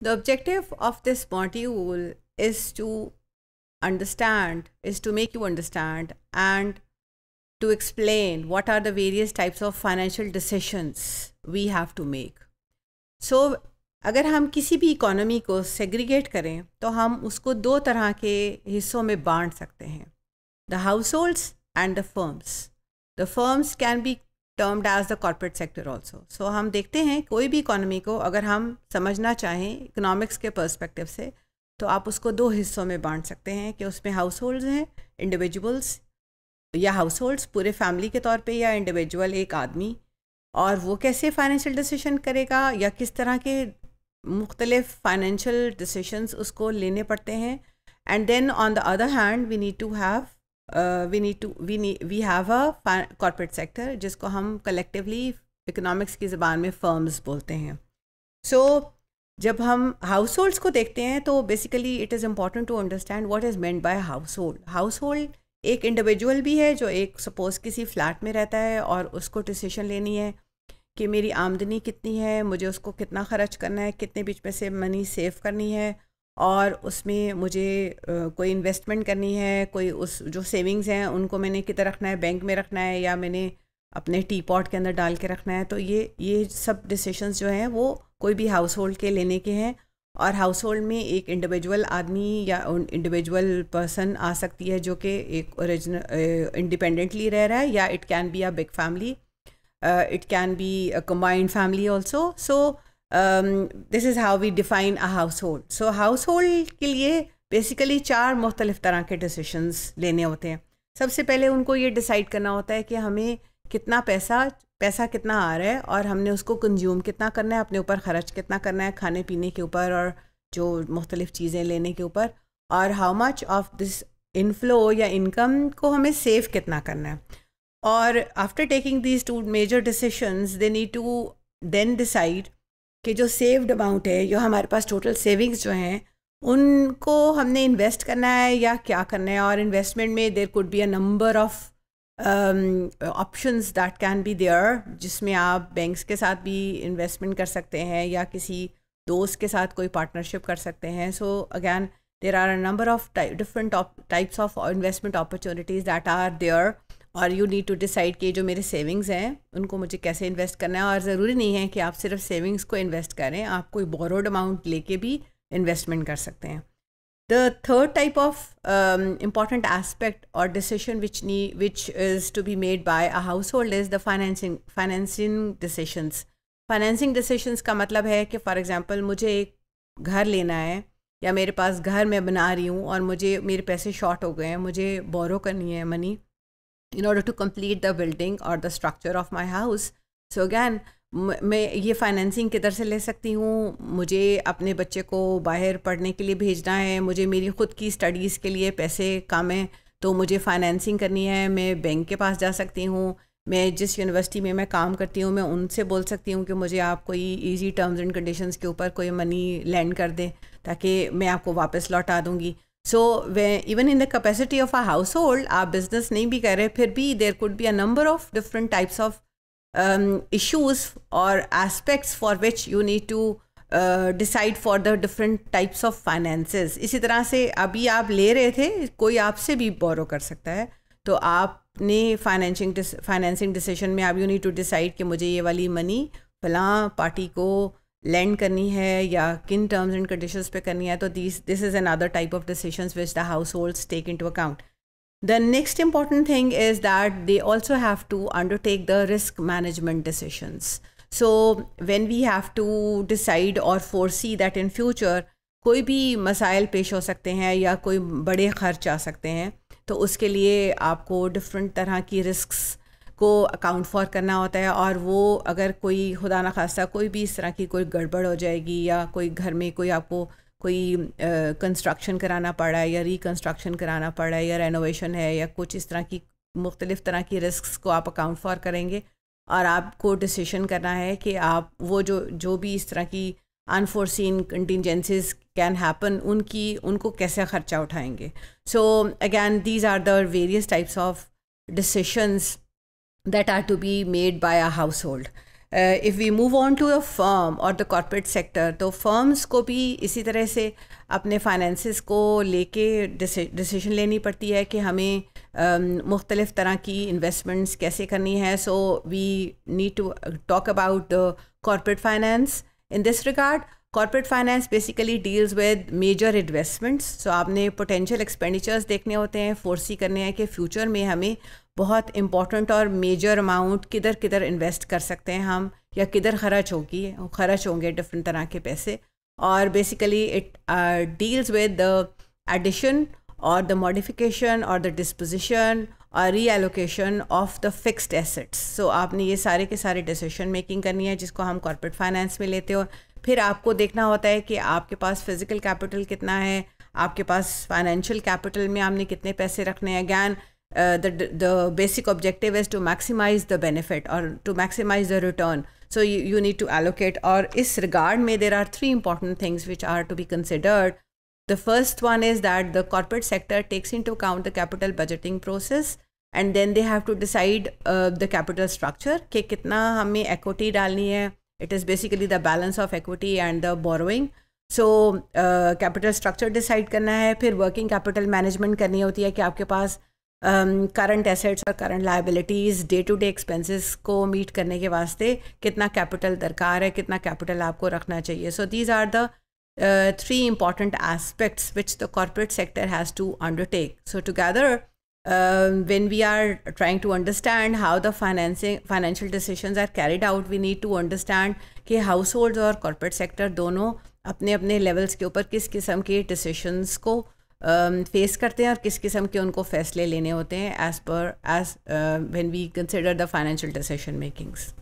The objective of this module is to understand, is to make you understand and to explain what are the various types of financial decisions we have to make. So, अगर हम किसी भी economy को segregate करें तो हम उसको दो तरह के हिस्सों में बांट सकते हैं the households and the firms the firms can be termed as the corporate sector also so हम देखते हैं कोई भी इकोनॉमी को अगर हम समझना चाहें इकोनॉमिक्स के परस्पेक्टिव से तो आप उसको दो हिस्सों में बांट सकते हैं कि उसमें हाउस होल्ड हैं इंडिविजुअल्स या हाउस होल्ड्स पूरे फैमिली के तौर पर या इंडिविजुअल एक आदमी और वो कैसे फाइनेंशियल डिसीशन करेगा या किस तरह के मुख्तलिफ फाइनेंशियल डिसीशंस उसको लेने पड़ते हैं and then on the other hand we need to have we need to we need we have a corporate sector जिसको हम कलेक्टिवली इकोनॉमिक्स की ज़बान में फर्म्स बोलते हैं सो so, जब हम हाउस होल्ड्स को देखते हैं तो basically it is important to understand what is meant by household household एक इंडिविजुअल भी है जो एक सपोज़ किसी फ्लैट में रहता है और उसको डिसीशन लेनी है कि मेरी आमदनी कितनी है मुझे उसको कितना खर्च करना है कितने बीच में से मनी सेव करनी है और उसमें मुझे कोई इन्वेस्टमेंट करनी है कोई उस जो सेविंग्स हैं उनको मैंने कितना रखना है बैंक में रखना है या मैंने अपने टी पॉट के अंदर डाल के रखना है तो ये ये सब डिसीशंस जो हैं वो कोई भी हाउस होल्ड के लेने के हैं और हाउस होल्ड में एक इंडिविजुअल आदमी या इंडिविजुअल पर्सन आ सकती है जो कि एक ओरिजिनल इंडिपेंडेंटली रह रहा है या it can be a big family it can be a combined family also so this is how we define a house household so household के लिए बेसिकली चार मुख्तलिफ़ तरह के डिसीशंस लेने होते हैं सबसे पहले उनको ये डिसाइड करना होता है कि हमें कितना पैसा पैसा कितना आ रहा है और हमने उसको कंज्यूम कितना करना है अपने ऊपर खर्च कितना करना है खाने पीने के ऊपर और जो मुख्तलिफ़ चीज़ें लेने के ऊपर और how much of this inflow या इनकम को हमें सेव कितना करना है और after taking these two major decisions they need to then decide कि जो सेव्ड अमाउंट है जो हमारे पास टोटल सेविंग्स जो हैं उनको हमने इन्वेस्ट करना है या क्या करना है और इन्वेस्टमेंट में there could be a number of options that can be there जिसमें आप बैंक्स के साथ भी इन्वेस्टमेंट कर सकते हैं या किसी दोस्त के साथ कोई पार्टनरशिप कर सकते हैं so again there are a number of different types of investment opportunities that are there और यू नीड टू डिसाइड कि जो मेरे सेविंग्स हैं उनको मुझे कैसे इन्वेस्ट करना है और ज़रूरी नहीं है कि आप सिर्फ सेविंग्स को इन्वेस्ट करें आप कोई बोरोड अमाउंट लेके भी इन्वेस्टमेंट कर सकते हैं the third type of important aspect or decision which नी which is to be made made a house household is the financing financing decisions financing decisions का मतलब है कि फॉर एग्ज़ाम्पल मुझे एक घर लेना है या मेरे पास घर मैं बना रही हूँ और मुझे मेरे पैसे शॉर्ट हो गए हैं मुझे बोरो करनी है money in order to complete the building or the structure of my house. So again, मैं ये फाइनेंसिंग किधर से ले सकती हूँ मुझे अपने बच्चे को बाहर पढ़ने के लिए भेजना है मुझे मेरी ख़ुद की स्टडीज़ के लिए पैसे काम है तो मुझे फाइनेंसिंग करनी है मैं बैंक के पास जा सकती हूँ मैं जिस यूनिवर्सिटी में मैं काम करती हूँ मैं उनसे बोल सकती हूँ कि मुझे आप कोई ईजी टर्म्स एंड कंडीशन के ऊपर कोई मनी लैंड कर दें ताकि मैं आपको वापस लौटा दूँगी so we even in the capacity of a house होल्ड आप बिजनेस नहीं भी कर रहे फिर भी there could be a number of different types of issues और aspects for which you need to decide for the different types of finances इसी तरह से अभी आप ले रहे थे कोई आपसे भी बोरो कर सकता है तो आपने फाइनेंशिंग फाइनेंसिंग डिसीजन में आप यू नीड टू डिसाइड कि मुझे ये वाली मनी फला पार्टी को लैंड करनी है या किन टर्म्स एंड कंडीशंस पे करनी है तो this this is another type of decisions which the households take into account the next important thing is that they also have to undertake the risk management decisions so when we have to decide or foresee that in future कोई भी मसाइल पेश हो सकते हैं या कोई बड़े खर्च आ सकते हैं तो उसके लिए आपको डिफरेंट तरह की रिस्क को अकाउंट फॉर करना होता है और वो अगर कोई खुदा ना खासा कोई भी इस तरह की कोई गड़बड़ हो जाएगी या कोई घर में कोई आपको कोई कंस्ट्रक्शन uh, कराना पड़ा है या रिकन्स्ट्रक्शन कराना पड़ा है या रेनोवेशन है या कुछ इस तरह की मुख्तलिफ़ तरह की रिस्क को आप अकाउंट फॉर करेंगे और आपको डिसीशन करना है कि आप वो जो जो भी इस तरह की अनफोर्सिन कंटिजेंसीज कैन हैपन उनकी उनको कैसे ख़र्चा उठाएंगे so again these are the various types of decisions that are to be made by a household. If we move on to a firm और द कॉरपोरेट सेक्टर तो firms को भी इसी तरह से अपने फाइनेंसिस को लेके डिसीजन लेनी पड़ती है कि हमें um, मुख्तलिफ़ तरह की इन्वेस्टमेंट्स कैसे करनी है so we need to talk about the corporate finance in this regard corporate finance basically deals with major investments so आपने पोटेंशियल एक्सपेंडिचर्स देखने होते हैं फोर्सी करने हैं कि फ्यूचर में हमें बहुत इम्पॉर्टेंट और मेजर अमाउंट किधर किधर इन्वेस्ट कर सकते हैं हम या किधर खर्च होगी खर्च होंगे डिफरेंट तरह के पैसे और basically it deals with the addition और द मॉडिफिकेशन और द डिस्पोजिशन और reallocation of the fixed assets so आपने ये सारे के सारे डिसीशन मेकिंग करनी है जिसको हम कॉरपोरेट फाइनेंस में लेते हो फिर आपको देखना होता है कि आपके पास फिजिकल कैपिटल कितना है आपके पास फाइनेंशियल कैपिटल में आपने कितने पैसे रखने हैं again Uh, the the basic objective is to maximize the benefit or to maximize the return so you, you need to allocate or is regard may there are three important things which are to be considered the first one is that the corporate sector takes into account the capital budgeting process and then they have to decide uh, the capital structure कि कितना हमें equity डालनी है it is basically the balance of equity and the borrowing So uh, capital structure decide करना है फिर working capital management करनी होती है कि आपके पास करंट एसेट्स और current liabilities day to day expenses को मीट करने के वास्ते कितना कैपिटल दरकार है कितना कैपिटल आपको रखना चाहिए so these are the three important aspects which the corporate sector has to undertake so together when we are trying to understand how the financing financial decision are carried out we need to understand कि household और corporate sector दोनों अपने अपने levels के ऊपर किस किस्म के डिसीशंस को uh, फेस um, करते हैं और किस किस्म के उनको फैसले लेने होते हैं as per as when we consider the financial decision makings